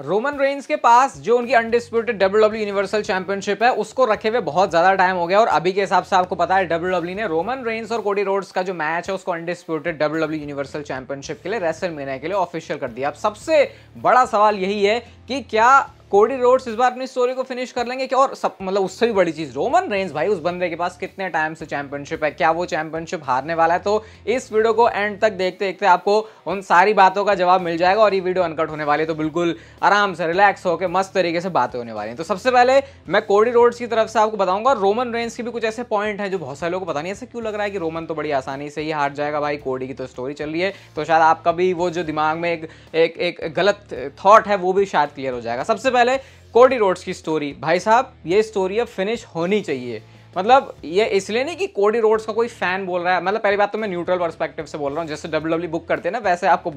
Roman Reigns के पास जो उनकी अनडिस्प्यूटेड डब्ल्यू यूनिवर्सल चैंपियनशिप है उसको रखे हुए बहुत ज्यादा टाइम हो गया और अभी के हिसाब से आपको पता है डब्ल्यू e ने रोमन रेंज और कोडी रोड्स का जो मैच है उसको अनडिस्प्यूटेड डब्ल्यू यूनिवर्सल चैंपियनशिप के लिए रेसल मीना के लिए ऑफिशियल कर दिया अब सबसे बड़ा सवाल यही है कि क्या कोडी रोड्स इस बार अपनी स्टोरी को फिनिश कर लेंगे कि और सब मतलब उससे भी बड़ी चीज़ रोमन रेंज भाई उस बंदे के पास कितने टाइम से चैंपियनशिप है क्या वो चैंपियनशिप हारने वाला है तो इस वीडियो को एंड तक देखते देखते आपको उन सारी बातों का जवाब मिल जाएगा और ये वीडियो अनकट होने वाली है तो बिल्कुल आराम से रिलैक्स होकर मस्त तरीके से बातें होने वाली हैं तो सबसे पहले मैं कोडी रोड्स की तरफ से आपको बताऊंगा रोमन रेंज के भी कुछ ऐसे पॉइंट है जो बहुत सारे लोगों को पता नहीं ऐसा क्यों लग रहा है कि रोमन तो बड़ी आसानी से ही हार जाएगा भाई कोडी की तो स्टोरी चल रही है तो शायद आपका भी वो जो दिमाग में एक एक, एक गलत थॉट है वो भी शायद क्लियर हो जाएगा सबसे पहले सिंगल है कोडी रोड्स की स्टोरी भाई साहब ये स्टोरी अब फिनिश होनी चाहिए मतलब ये इसलिए नहीं कि कोडी रोड्स का कोई फैन बोल रहा है मतलब पहली बात तो मैं न्यूट्रल पर्सपेक्टिव से बोल रहा हूँ जैसे डब्ल्यू बुक e करते हैं ना वैसे आपको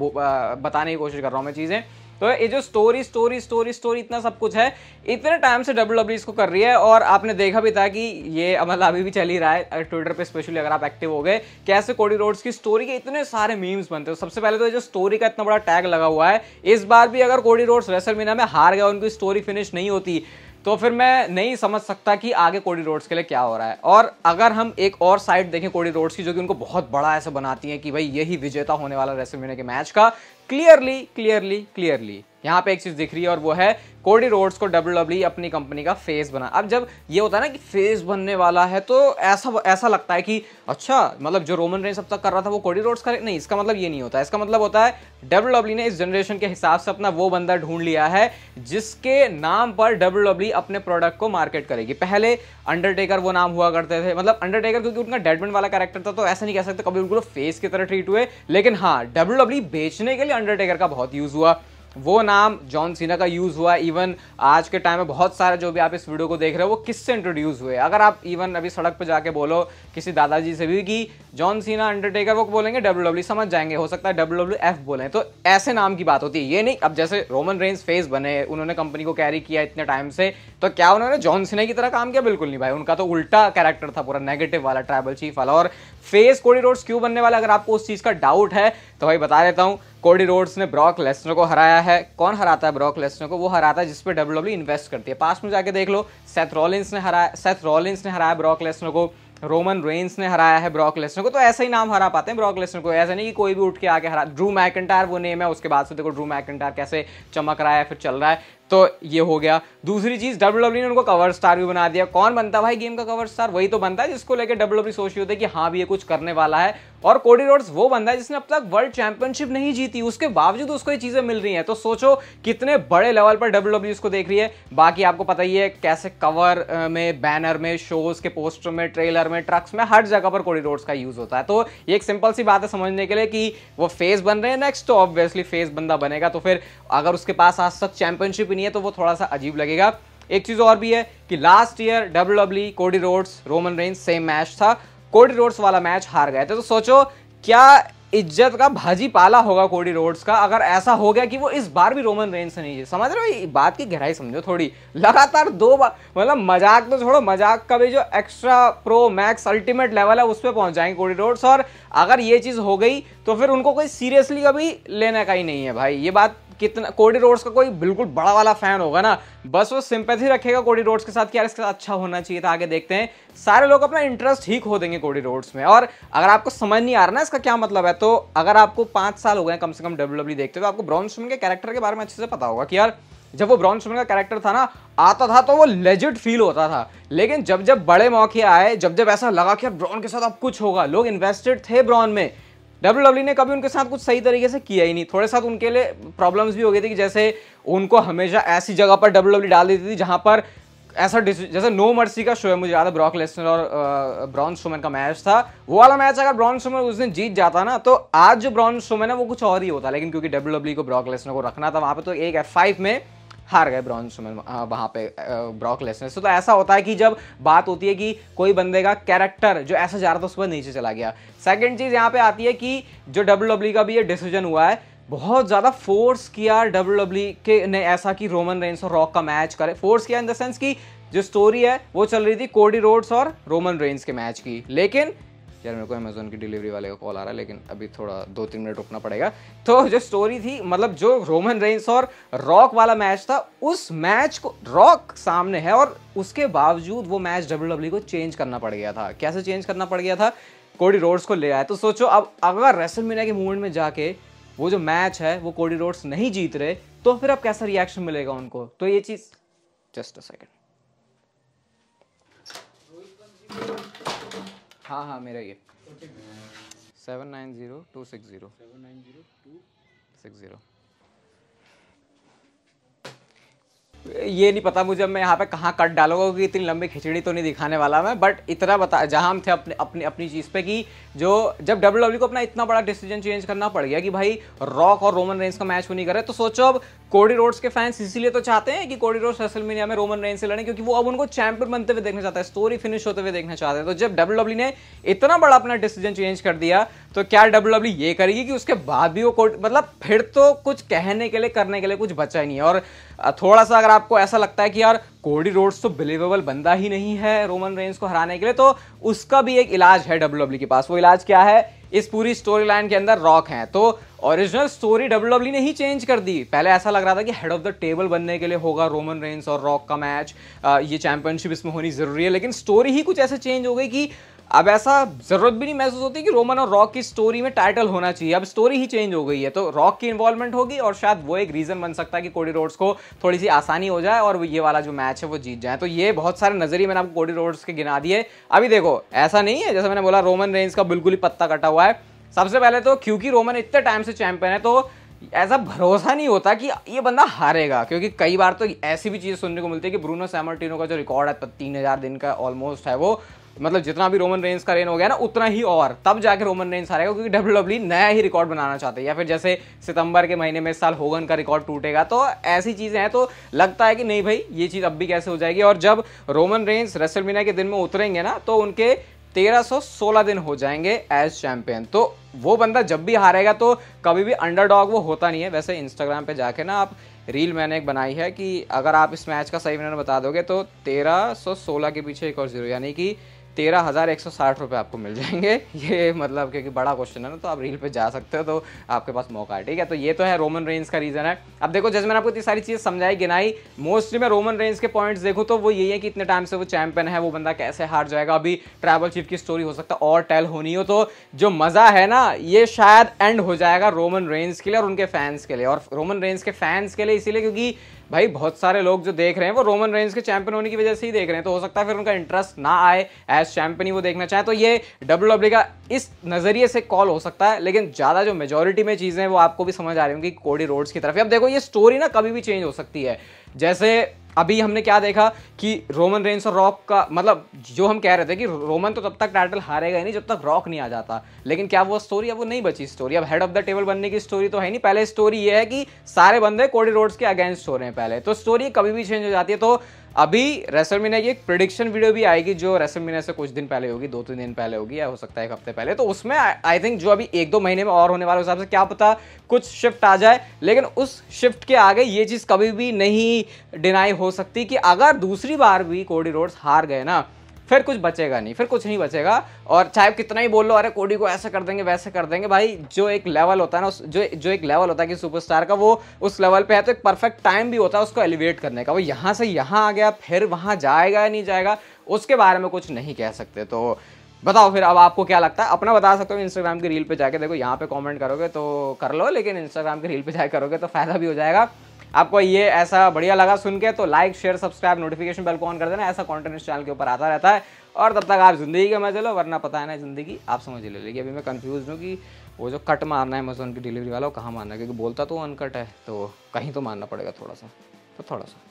बताने की कोशिश कर रहा हूँ मैं चीज़ें तो ये जो स्टोरी स्टोरी स्टोरी स्टोरी इतना सब कुछ है इतने टाइम से डब्ल्यू डब्ल्यू e इसको कर रही है और आपने देखा भी था कि ये मतलब अभी भी चल ही रहा है ट्विटर पे स्पेशली अगर आप एक्टिव हो गए कैसे कोडी रोड्स की स्टोरी के इतने सारे मीम्स बनते हैं तो सबसे पहले तो ये जो स्टोरी का इतना बड़ा टैग लगा हुआ है इस बार भी अगर कोडी रोड्स रेसलमीना में हार गया उनकी स्टोरी फिनिश नहीं होती तो फिर मैं नहीं समझ सकता कि आगे कोडी रोड्स के लिए क्या हो रहा है और अगर हम एक और साइड देखें कोडी रोड्स की जो कि उनको बहुत बड़ा ऐसा बनाती है कि भाई यही विजेता होने वाला रेसिमिने के मैच का क्लियरली क्लियरली क्लियरली यहाँ पे एक चीज़ दिख रही है और वो है कोडी रोड्स को डब्ल्यू डब्ल्यू e अपनी कंपनी का फेस बना अब जब ये होता है ना कि फेस बनने वाला है तो ऐसा ऐसा लगता है कि अच्छा मतलब जो रोमन रेंज अब तक कर रहा था वो कोडी रोड्स करे नहीं इसका मतलब ये नहीं होता इसका मतलब होता है डब्ल्यू डब्ल्यू e ने इस जनरेशन के हिसाब से अपना वो बंदा ढूंढ लिया है जिसके नाम पर डब्ल्यू डब्ल्यू e अपने प्रोडक्ट को मार्केट करेगी पहले अंडरटेकर वो नाम हुआ करते थे मतलब अंडरटेकर क्योंकि उनका डेडमेंट वाला कैरेक्टर था तो ऐसा नहीं कह सकते कभी उनको फेस की तरह ट्रीट हुए लेकिन हाँ डब्ल्यू डब्ल्यू बेचने के लिए अंडरटेकर का बहुत यूज़ हुआ वो नाम जॉन सीना का यूज़ हुआ इवन आज के टाइम में बहुत सारे जो भी आप इस वीडियो को देख रहे हो वो किससे इंट्रोड्यूस हुए अगर आप इवन अभी सड़क पर जाके बोलो किसी दादाजी से भी कि जॉन सीना अंडरटेकर वो बोलेंगे डब्ल्यू डब्ल्यू e, समझ जाएंगे हो सकता है डब्ल्यू डब्ल्यू एफ बोलें तो ऐसे नाम की बात होती है ये नहीं अब जैसे रोमन रेंस फेस बने उन्होंने कंपनी को कैरी किया इतने टाइम से तो क्या उन्होंने जॉन सीना की तरह काम किया बिल्कुल नहीं भाई उनका तो उल्टा कैरेक्टर था पूरा नेगेटिव वाला ट्राइबल चीफ वाला और फेस कोडी रोड्स क्यों बनने वाला अगर आपको उस चीज़ का डाउट है तो भाई बता देता हूँ कोडी रोड्स ने ब्रॉक लेसनर को हराया है कौन हराता है ब्रॉक लेसनर को वो हराता है जिस पर डब्ल्यू इन्वेस्ट करती है पास में जाके देख लो सेथ रॉलिंस ने हराया सेथ रॉलिंस ने हराया ब्रॉक लेसनर को रोमन रेंस ने हराया है ब्रॉक लेसनर को तो ऐसे ही नाम हरा पाते हैं ब्रॉक लेसनर को ऐसा नहीं कि कोई भी उठ के आके हरा ड्रू मैकेंटायर वो नेम है उसके बाद से देखो ड्रू मैकेंटायर कैसे चमक रहा है फिर चल रहा है तो ये हो गया दूसरी चीज डब्ल्यू डब्ल्यू e ने उनको कवर स्टार भी बना दिया कौन बनता भाई गेम का कवर स्टार वही तो बनता है जिसको लेकर डब्ल्यू डब्ल्यू e सोच रही होती है कि हाँ भी ये कुछ करने वाला है और कोडी रोड्स वो बंदा है जिसने अब तक वर्ल्ड चैंपियनशिप नहीं जीती उसके बावजूद उसको ये चीजें मिल रही हैं तो सोचो कितने बड़े लेवल पर डब्ल्यू डब्ल्यू e इसको देख रही है बाकी आपको पता ही है कैसे कवर में बैनर में शोज के पोस्टर में ट्रेलर में ट्रक्स में हर जगह पर कोडी रोड्स का यूज होता है तो ये एक सिंपल सी बात है समझने के लिए कि वो फेस बन रहे हैं नेक्स्ट तो ऑब्वियसली फेस बंदा बनेगा तो फिर अगर उसके पास आज तक चैंपियनशिप नहीं है तो वो थोड़ा सा अजीब लगेगा एक चीज़ और भी है कि last year W W Cody Rhodes Roman Reigns same match था कोडी रोड्स वाला मैच हार गए थे तो सोचो क्या इज्जत का भाजी पाला होगा कोडी रोड्स का अगर ऐसा हो गया कि वो इस बार भी रोमन रेंज से नहीं समझ रहे हो बात की गहराई समझो थोड़ी लगातार दो बार मतलब मजाक तो छोड़ो मजाक का भी जो extra pro max ultimate level है उस पर पहुंच जाएंगे कोडी रोड्स और अगर ये चीज़ हो गई तो फिर उनको कोई सीरियसली कभी लेने का ही नहीं है भाई ये बात कितना कोडी रोड्स का कोई बिल्कुल बड़ा वाला फैन होगा ना बस वो सिंपैथी रखेगा कोडी रोड्स के साथ कि यार इसके साथ अच्छा होना चाहिए था आगे देखते हैं सारे लोग अपना इंटरेस्ट ही खो देंगे कोडी रोड्स में और अगर आपको समझ नहीं आ रहा ना इसका क्या मतलब है तो अगर आपको पाँच साल हो गए कम से कम डब्ल्यू डब्ल्यू e देखते हो तो आपको ब्राउन स्विमिंग के कैरेक्टर के बारे में अच्छे से पता होगा कि यार जब वो ब्राउन स्विमिंग का कैरेक्टर था ना आता था तो वो लेजिट फील होता था लेकिन जब जब बड़े मौके आए जब जब ऐसा लगा कि यार ब्राउन के साथ अब कुछ होगा लोग इन्वेस्टेड थे ब्राउन में डब्ल्यू डब्ल्यू e ने कभी उनके साथ कुछ सही तरीके से किया ही नहीं थोड़े साथ उनके लिए प्रॉब्लम्स भी हो गई थी कि जैसे उनको हमेशा ऐसी जगह पर डब्ल्यू डब्ल्यू e डाल देती थी जहाँ पर ऐसा जैसे नो मर्सी का शो है मुझे याद ब्रॉक लेसनर और ब्रॉन सुमन का मैच था वो वाला मैच अगर ब्रॉन सुमन उस दिन जीत जाता ना तो आज जो ब्रॉन सुमन है वो कुछ और ही होता लेकिन क्योंकि डब्ल्यू डब्ल्यू e को ब्रॉक लेसनर को रखना था वहाँ पर तो एक एफ फाइव में हार गए ब्रॉन सुमन वहाँ पे ब्रॉक लेसनर तो ऐसा होता है कि जब बात होती है कि कोई बंदे का कैरेक्टर जो ऐसा जा रहा था उस पर नीचे चला गया सेकेंड चीज़ यहाँ पे आती है कि जो डब्ल्यू डब्ल्यू e का भी ये डिसीजन हुआ है बहुत ज़्यादा फोर्स किया डब्ल्यू डब्ल्यू e के ने ऐसा कि रोमन रेंस और रॉक का मैच करे फोर्स किया इन द सेंस कि जो स्टोरी है वो चल रही थी कोडी रोड्स और रोमन रेंस के मैच की लेकिन यार मेरे को अमेज़ोन की डिलीवरी वाले का कॉल आ रहा है लेकिन अभी थोड़ा दो तीन मिनट रुकना पड़ेगा तो जो स्टोरी थी मतलब जो रोमन रेंस और रॉक वाला मैच था उस मैच को रॉक सामने है और उसके बावजूद वो मैच डब्ल्यू डब्ल्यू को चेंज करना पड़ गया था कैसे चेंज करना पड़ गया था कोडी रोड्स को ले आया तो सोचो अब अगर रेसल मीना के मूवमेंट में जाके वो जो मैच है वो कोडी रोड्स नहीं जीत रहे तो फिर अब कैसा रिएक्शन मिलेगा उनको तो ये चीज़ जस्ट अ सेकेंड हाँ हाँ मेरा ये seven nine zero two six zero seven nine zero two six zero ये नहीं पता मुझे मैं यहाँ पे कहाँ कट डालूंगा क्योंकि इतनी लंबी खिचड़ी तो नहीं दिखाने वाला मैं बट इतना बता जहाँ हम थे अपने अपनी अपनी चीज़ पे कि जो जब डब्ल्यू e को अपना इतना बड़ा डिसीजन चेंज करना पड़ गया कि भाई रॉक और रोमन रेंस का मैच वो नहीं करे तो सोचो अब कोडी रोड्स के फैंस इसीलिए तो चाहते हैं कि कोडी रोड्स रेसलमेनिया में रोमन रेंस से लड़े क्योंकि वो अब उनको चैंपियन बनते हुए देखना चाहता है स्टोरी फिनिश होते हुए देखना चाहते हैं तो जब डब्ल्यू e ने इतना बड़ा अपना डिसीजन चेंज कर दिया तो क्या डब्ल्यू e ये करेगी कि उसके बाद भी वो कोर्ट मतलब फिर तो कुछ कहने के लिए करने के लिए कुछ बचा ही नहीं है और थोड़ा सा अगर आपको ऐसा लगता है कि यार कोडी रोड्स तो बिलीवेबल बंदा ही नहीं है रोमन रेंस को हराने के लिए तो उसका भी एक इलाज है डब्ल्यू e के पास वो इलाज क्या है इस पूरी स्टोरी लाइन के अंदर रॉक हैं तो ओरिजिनल स्टोरी डब्ल्यू ने ही चेंज कर दी पहले ऐसा लग रहा था कि हेड ऑफ द टेबल बनने के लिए होगा रोमन रेंस और रॉक का मैच ये चैंपियनशिप इसमें होनी ज़रूरी है लेकिन स्टोरी ही कुछ ऐसे चेंज हो गई कि अब ऐसा ज़रूरत भी नहीं महसूस होती कि रोमन और रॉक की स्टोरी में टाइटल होना चाहिए अब स्टोरी ही चेंज हो गई है तो रॉक की इन्वॉल्वमेंट होगी और शायद वो एक रीज़न बन सकता है कि कोडी रोड्स को थोड़ी सी आसानी हो जाए और ये वाला जो मैच है वो जीत जाए तो ये बहुत सारे नज़रिए मैंने आपको कोडी रोड्स के गिना दिए अभी देखो ऐसा नहीं है जैसे मैंने बोला रोमन रेंज का बिल्कुल ही पत्ता कटा हुआ है सबसे पहले तो क्योंकि रोमन इतने टाइम से चैंपियन है तो ऐसा भरोसा नहीं होता कि ये बंदा हारेगा क्योंकि कई बार तो ऐसी भी चीज़ सुनने को मिलती है कि ब्रूनो सैमर्टिनो का जो रिकॉर्ड है तीन हज़ार दिन का ऑलमोस्ट है वो मतलब जितना भी रोमन रेंस का रेन हो गया ना उतना ही और तब जाके रोमन रेंस हारेगा क्योंकि डब्ल्यू डब्ल्यू e नया ही रिकॉर्ड बनाना चाहते हैं या फिर जैसे सितंबर के महीने में इस साल होगन का रिकॉर्ड टूटेगा तो ऐसी चीज़ें हैं तो लगता है कि नहीं भाई ये चीज़ अब भी कैसे हो जाएगी और जब रोमन रेंस रेसलमीना के दिन में उतरेंगे ना तो उनके सोलह दिन हो जाएंगे एज चैंपियन तो वो बंदा जब भी हारेगा तो कभी भी अंडरडॉग वो होता नहीं है वैसे इंस्टाग्राम पे जाके ना आप रील मैंने एक बनाई है कि अगर आप इस मैच का सही विनर बता दोगे तो तेरह सौ सोलह के पीछे एक और जीरो यानी कि तेरह हज़ार एक सौ साठ रुपये आपको मिल जाएंगे ये मतलब क्योंकि बड़ा क्वेश्चन है ना तो आप रील पे जा सकते हो तो आपके पास मौका है ठीक है तो ये तो है रोमन रेंज का रीज़न है अब देखो जैसे मैंने आपको इतनी सारी चीज़ समझाई गिनाई मोस्टली मैं रोमन रेंज के पॉइंट्स देखूँ तो वो यही है कि इतने टाइम से वो चैंपियन है वो बंदा कैसे हार जाएगा अभी ट्रैवल चीफ की स्टोरी हो सकता है और टेल होनी हो तो जो मज़ा है ना ये शायद एंड हो जाएगा रोमन रेंज के लिए और उनके फैंस के लिए और रोमन रेंज के फैंस के लिए इसीलिए क्योंकि भाई बहुत सारे लोग जो देख रहे हैं वो रोमन रेंज के चैंपियन होने की वजह से ही देख रहे हैं तो हो सकता है फिर उनका इंटरेस्ट ना आए एज चैंपियन ही वो देखना चाहे तो ये डब्ल्यू डब्ल्यू का इस नज़रिए से कॉल हो सकता है लेकिन ज़्यादा जो मेजोरिटी में चीज़ें हैं वो आपको भी समझ आ रही होंगी कोडी रोड्स की तरफ अब देखो ये स्टोरी ना कभी भी चेंज हो सकती है जैसे अभी हमने क्या देखा कि रोमन रेंस और रॉक का मतलब जो हम कह रहे थे कि रोमन तो तब तक टाइटल हारेगा ही नहीं जब तक रॉक नहीं आ जाता लेकिन क्या वो स्टोरी अब वो नहीं बची स्टोरी अब हेड ऑफ द टेबल बनने की स्टोरी तो है नहीं पहले स्टोरी ये है कि सारे बंदे कोडी रोड्स के अगेंस्ट हो रहे हैं पहले तो स्टोरी कभी भी चेंज हो जाती है तो अभी रेसलमीना की एक प्रिडिक्शन वीडियो भी आएगी जो रेसलमीना से कुछ दिन पहले होगी दो तीन दिन पहले होगी या हो सकता है एक हफ्ते पहले तो उसमें आई थिंक जो अभी एक दो महीने में और होने वाले हिसाब से क्या पता कुछ शिफ्ट आ जाए लेकिन उस शिफ्ट के आगे ये चीज़ कभी भी नहीं डिनाई हो सकती कि अगर दूसरी बार भी कोडी रोड्स हार गए ना फिर कुछ बचेगा नहीं फिर कुछ नहीं बचेगा और चाहे कितना ही बोल लो अरे कोडी को ऐसा कर देंगे वैसे कर देंगे भाई जो एक लेवल होता है ना जो जो एक लेवल होता है कि सुपरस्टार का वो उस लेवल पे है तो एक परफेक्ट टाइम भी होता है उसको एलिवेट करने का वो यहाँ से यहाँ आ गया फिर वहाँ जाएगा या नहीं जाएगा उसके बारे में कुछ नहीं कह सकते तो बताओ फिर अब आपको क्या लगता है अपना बता सकते हो इंस्टाग्राम की रील पे जाके देखो यहाँ पे कमेंट करोगे तो कर लो लेकिन इंस्टाग्राम की रील पे जाके करोगे तो फ़ायदा भी हो जाएगा आपको ये ऐसा बढ़िया लगा सुन के तो like share subscribe notification bell को ऑन कर देना ऐसा कॉन्टेंट इस चैनल के ऊपर आता रहता है और तब तक आप ज़िंदगी का मजे लो वरना पता है ना ज़िंदगी आप समझ ले लेगी अभी मैं कन्फ्यूज हूँ कि वो जो कट मारना है अमेजोन की डिलीवरी वाला वो कहाँ मारना है क्योंकि बोलता तो अनकट है तो कहीं तो मारना पड़ेगा थोड़ा सा तो थोड़ा सा